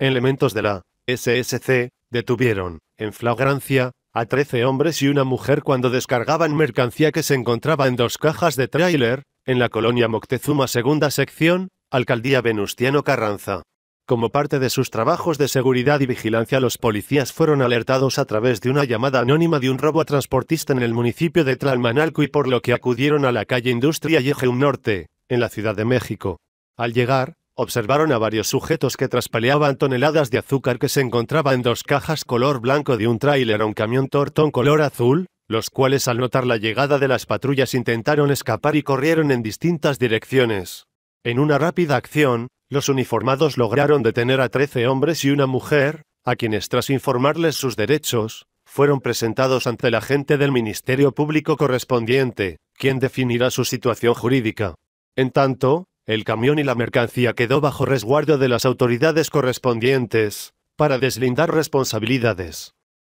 Elementos de la SSC detuvieron, en flagrancia, a 13 hombres y una mujer cuando descargaban mercancía que se encontraba en dos cajas de tráiler, en la colonia Moctezuma Segunda Sección, Alcaldía Venustiano Carranza. Como parte de sus trabajos de seguridad y vigilancia, los policías fueron alertados a través de una llamada anónima de un robo a transportista en el municipio de Tlalmanalco y por lo que acudieron a la calle Industria y un Norte, en la Ciudad de México. Al llegar, Observaron a varios sujetos que traspaleaban toneladas de azúcar que se encontraba en dos cajas color blanco de un tráiler a un camión tortón color azul, los cuales al notar la llegada de las patrullas intentaron escapar y corrieron en distintas direcciones. En una rápida acción, los uniformados lograron detener a 13 hombres y una mujer, a quienes tras informarles sus derechos, fueron presentados ante la agente del Ministerio Público correspondiente, quien definirá su situación jurídica. En tanto, el camión y la mercancía quedó bajo resguardo de las autoridades correspondientes, para deslindar responsabilidades.